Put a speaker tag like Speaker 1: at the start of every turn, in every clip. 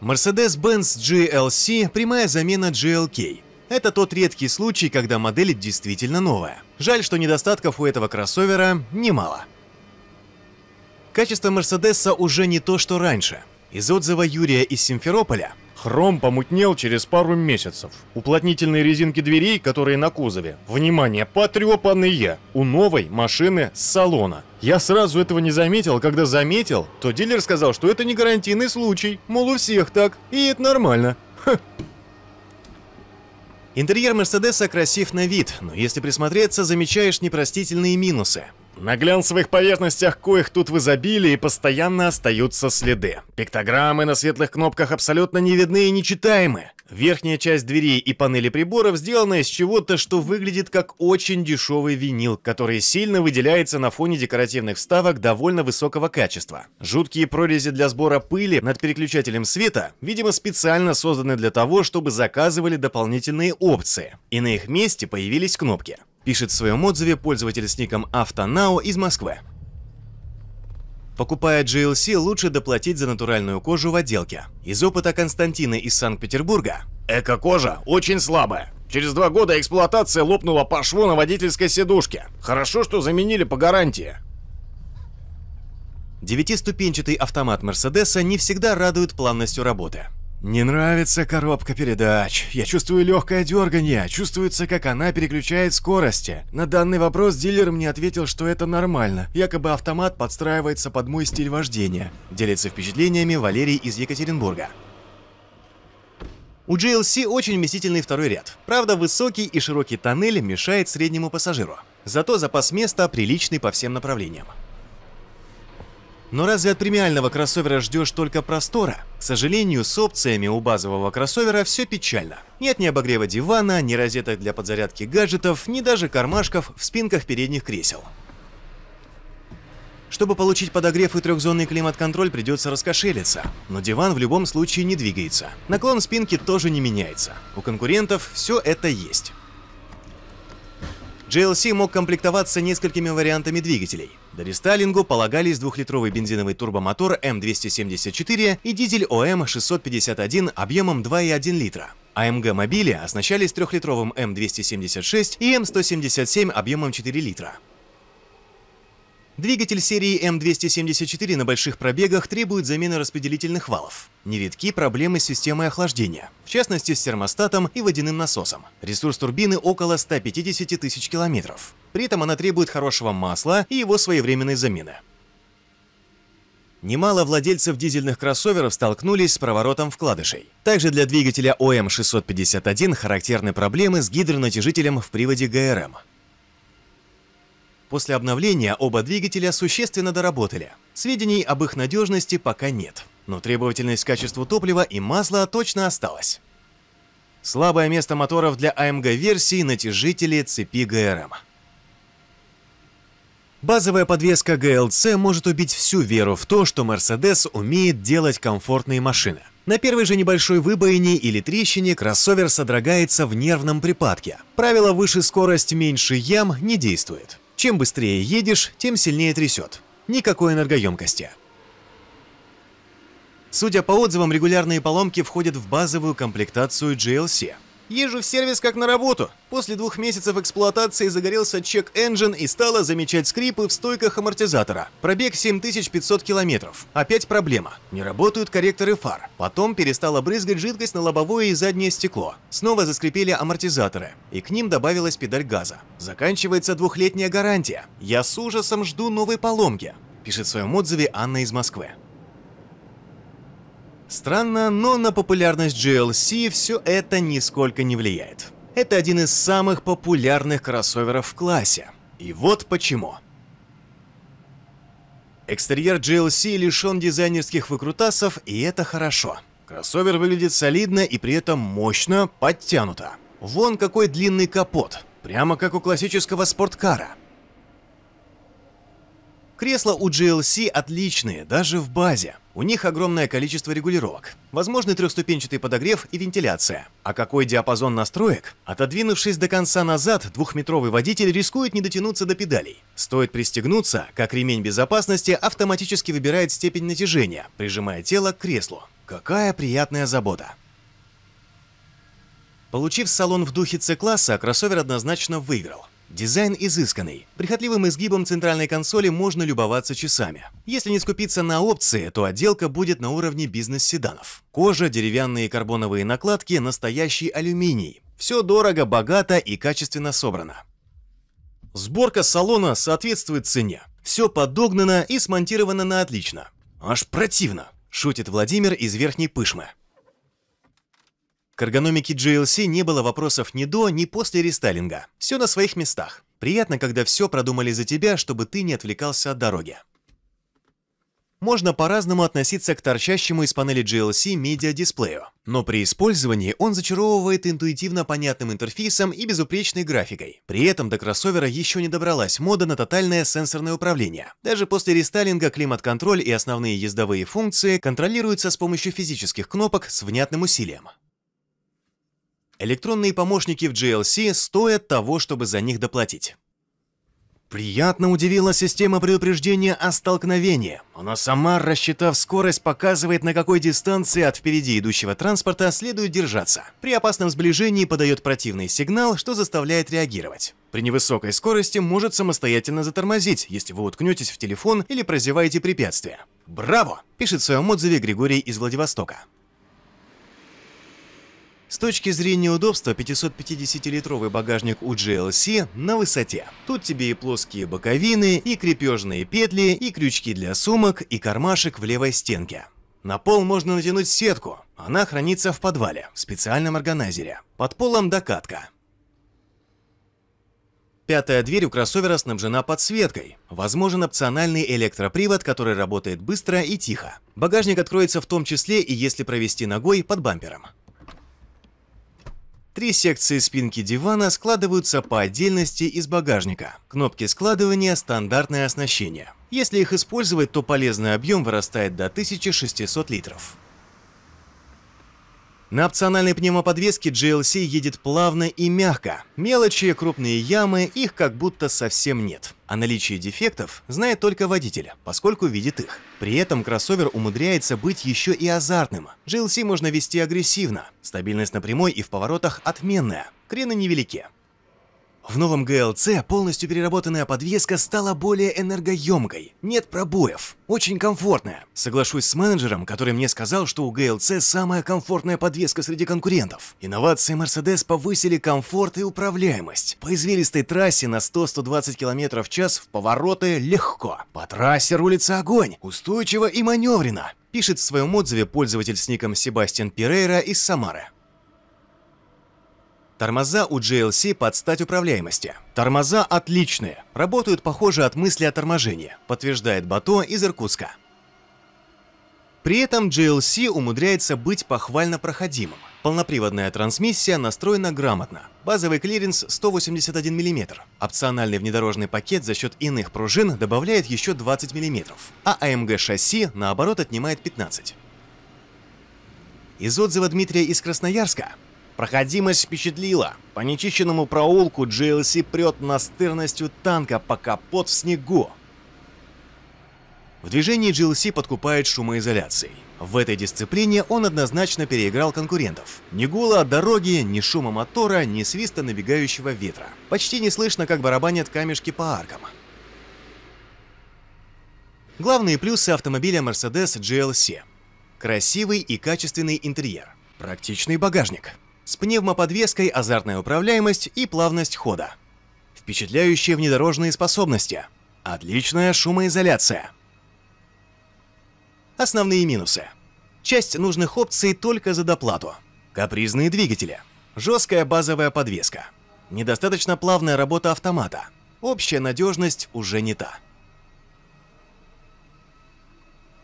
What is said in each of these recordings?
Speaker 1: Mercedes-Benz GLC – прямая замена GLK. Это тот редкий случай, когда модель действительно новая. Жаль, что недостатков у этого кроссовера немало. Качество Мерседеса уже не то, что раньше. Из отзыва Юрия из Симферополя Хром помутнел через пару месяцев. Уплотнительные резинки дверей, которые на кузове, внимание, потрепанные, у новой машины с салона. Я сразу этого не заметил, когда заметил, то дилер сказал, что это не гарантийный случай, мол, у всех так, и это нормально. Интерьер Мерседеса красив на вид, но если присмотреться, замечаешь непростительные минусы. На глянцевых поверхностях коих тут в изобилии постоянно остаются следы. Пиктограммы на светлых кнопках абсолютно не видны и нечитаемы. Верхняя часть дверей и панели приборов сделана из чего-то, что выглядит как очень дешевый винил, который сильно выделяется на фоне декоративных вставок довольно высокого качества. Жуткие прорези для сбора пыли над переключателем света, видимо, специально созданы для того, чтобы заказывали дополнительные опции, и на их месте появились кнопки. Пишет в своем отзыве пользователь с ником Автонао из Москвы. Покупая GLC, лучше доплатить за натуральную кожу в отделке. Из опыта Константина из Санкт-Петербурга. Эко-кожа очень слабая. Через два года эксплуатация лопнула по шву на водительской сидушке. Хорошо, что заменили по гарантии. Девятиступенчатый автомат Мерседеса не всегда радует планностью работы. Не нравится коробка передач. Я чувствую легкое дергание. Чувствуется, как она переключает скорости. На данный вопрос дилер мне ответил, что это нормально. Якобы автомат подстраивается под мой стиль вождения. Делится впечатлениями Валерий из Екатеринбурга. У GLC очень вместительный второй ряд. Правда, высокий и широкий тоннель мешает среднему пассажиру. Зато запас места приличный по всем направлениям. Но разве от премиального кроссовера ждешь только простора? К сожалению, с опциями у базового кроссовера все печально. Нет ни обогрева дивана, ни розеток для подзарядки гаджетов, ни даже кармашков в спинках передних кресел. Чтобы получить подогрев и трехзонный климат-контроль, придется раскошелиться. Но диван в любом случае не двигается. Наклон спинки тоже не меняется. У конкурентов все это есть. JLC мог комплектоваться несколькими вариантами двигателей. До рестайлингу полагались двухлитровый бензиновый турбомотор М274 и дизель ОМ651 объемом 2,1 литра. АМГ мобили оснащались трехлитровым М276 и М177 объемом 4 литра. Двигатель серии М274 на больших пробегах требует замены распределительных валов. Нередки проблемы с системой охлаждения, в частности с термостатом и водяным насосом. Ресурс турбины около 150 тысяч километров. При этом она требует хорошего масла и его своевременной замены. Немало владельцев дизельных кроссоверов столкнулись с проворотом вкладышей. Также для двигателя ОМ-651 характерны проблемы с гидронатяжителем в приводе ГРМ. После обновления оба двигателя существенно доработали. Сведений об их надежности пока нет, но требовательность к качеству топлива и масла точно осталась. Слабое место моторов для АМГ-версии – натяжители цепи ГРМ. Базовая подвеска GLC может убить всю веру в то, что Mercedes умеет делать комфортные машины. На первой же небольшой выбоине или трещине кроссовер содрогается в нервном припадке. Правило «выше скорость, меньше ям» не действует. Чем быстрее едешь, тем сильнее трясет. Никакой энергоемкости. Судя по отзывам, регулярные поломки входят в базовую комплектацию GLC – Езжу в сервис как на работу. После двух месяцев эксплуатации загорелся чек engine и стало замечать скрипы в стойках амортизатора. Пробег 7500 километров. Опять проблема. Не работают корректоры фар. Потом перестала брызгать жидкость на лобовое и заднее стекло. Снова заскрипели амортизаторы. И к ним добавилась педаль газа. Заканчивается двухлетняя гарантия. Я с ужасом жду новой поломки. Пишет в своем отзыве Анна из Москвы. Странно, но на популярность GLC все это нисколько не влияет. Это один из самых популярных кроссоверов в классе. И вот почему. Экстерьер GLC лишен дизайнерских выкрутасов, и это хорошо. Кроссовер выглядит солидно и при этом мощно, подтянуто. Вон какой длинный капот, прямо как у классического спорткара. Кресла у GLC отличные, даже в базе. У них огромное количество регулировок, возможный трехступенчатый подогрев и вентиляция. А какой диапазон настроек? Отодвинувшись до конца назад, двухметровый водитель рискует не дотянуться до педалей. Стоит пристегнуться, как ремень безопасности автоматически выбирает степень натяжения, прижимая тело к креслу. Какая приятная забота! Получив салон в духе C-класса, кроссовер однозначно выиграл. Дизайн изысканный. Прихотливым изгибом центральной консоли можно любоваться часами. Если не скупиться на опции, то отделка будет на уровне бизнес-седанов. Кожа, деревянные и карбоновые накладки, настоящий алюминий. Все дорого, богато и качественно собрано. Сборка салона соответствует цене. Все подогнано и смонтировано на отлично. Аж противно, шутит Владимир из Верхней Пышмы. К эргономике GLC не было вопросов ни до, ни после рестайлинга. Все на своих местах. Приятно, когда все продумали за тебя, чтобы ты не отвлекался от дороги. Можно по-разному относиться к торчащему из панели GLC медиа-дисплею, но при использовании он зачаровывает интуитивно понятным интерфейсом и безупречной графикой. При этом до кроссовера еще не добралась мода на тотальное сенсорное управление. Даже после рестайлинга климат-контроль и основные ездовые функции контролируются с помощью физических кнопок с внятным усилием. Электронные помощники в GLC стоят того, чтобы за них доплатить. Приятно удивила система предупреждения о столкновении. Она сама, рассчитав скорость, показывает, на какой дистанции от впереди идущего транспорта следует держаться. При опасном сближении подает противный сигнал, что заставляет реагировать. При невысокой скорости может самостоятельно затормозить, если вы уткнетесь в телефон или прозеваете препятствие. «Браво!» – пишет в своем отзыве Григорий из Владивостока. С точки зрения удобства 550-литровый багажник у GLC на высоте. Тут тебе и плоские боковины, и крепежные петли, и крючки для сумок, и кармашек в левой стенке. На пол можно натянуть сетку, она хранится в подвале, в специальном органайзере. Под полом докатка. Пятая дверь у кроссовера снабжена подсветкой. Возможен опциональный электропривод, который работает быстро и тихо. Багажник откроется в том числе и если провести ногой под бампером. Три секции спинки дивана складываются по отдельности из багажника. Кнопки складывания – стандартное оснащение. Если их использовать, то полезный объем вырастает до 1600 литров. На опциональной пневмоподвеске GLC едет плавно и мягко. Мелочи, крупные ямы, их как будто совсем нет. О наличии дефектов знает только водитель, поскольку видит их. При этом кроссовер умудряется быть еще и азартным. GLC можно вести агрессивно. Стабильность на прямой и в поворотах отменная. Крены невелики. В новом GLC полностью переработанная подвеска стала более энергоемкой, нет пробоев, очень комфортная. Соглашусь с менеджером, который мне сказал, что у GLC самая комфортная подвеска среди конкурентов. Инновации Mercedes повысили комфорт и управляемость. По извилистой трассе на 100-120 км в час в повороты легко. По трассе рулится огонь, устойчиво и маневренно. Пишет в своем отзыве пользователь с ником Себастьян Перейра из Самары. Тормоза у GLC под стать управляемости. Тормоза отличные, работают похоже от мысли о торможении, подтверждает Бато из Иркутска. При этом GLC умудряется быть похвально проходимым. Полноприводная трансмиссия настроена грамотно. Базовый клиренс 181 мм. Опциональный внедорожный пакет за счет иных пружин добавляет еще 20 мм, а AMG а шасси наоборот отнимает 15. Из отзыва Дмитрия из Красноярска Проходимость впечатлила. По нечищенному проулку GLC прет настырностью танка по капот в снегу. В движении GLC подкупает шумоизоляцией. В этой дисциплине он однозначно переиграл конкурентов. Ни гула от дороги, ни шума мотора, ни свиста набегающего ветра. Почти не слышно, как барабанят камешки по аркам. Главные плюсы автомобиля Mercedes GLC. Красивый и качественный интерьер. Практичный багажник с пневмоподвеской, азартная управляемость и плавность хода. Впечатляющие внедорожные способности. Отличная шумоизоляция. Основные минусы. Часть нужных опций только за доплату. Капризные двигатели. Жесткая базовая подвеска. Недостаточно плавная работа автомата. Общая надежность уже не та.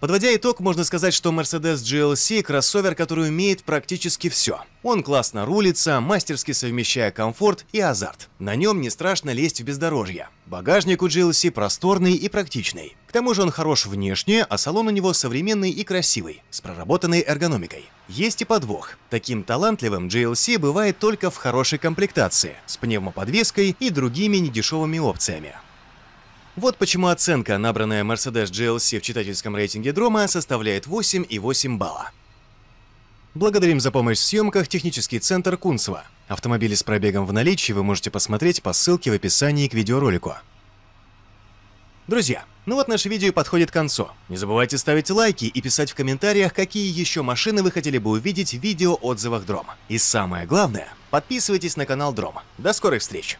Speaker 1: Подводя итог, можно сказать, что Mercedes GLC – кроссовер, который умеет практически все. Он классно рулится, мастерски совмещая комфорт и азарт. На нем не страшно лезть в бездорожье. Багажник у GLC просторный и практичный. К тому же он хорош внешне, а салон у него современный и красивый, с проработанной эргономикой. Есть и подвох. Таким талантливым GLC бывает только в хорошей комплектации, с пневмоподвеской и другими недешевыми опциями. Вот почему оценка, набранная Mercedes GLC в читательском рейтинге Дрома, составляет 8,8 балла. Благодарим за помощь в съемках технический центр Кунцева. Автомобили с пробегом в наличии вы можете посмотреть по ссылке в описании к видеоролику. Друзья, ну вот наше видео подходит к концу. Не забывайте ставить лайки и писать в комментариях, какие еще машины вы хотели бы увидеть в видео-отзывах Дром. И самое главное, подписывайтесь на канал Дром. До скорых встреч!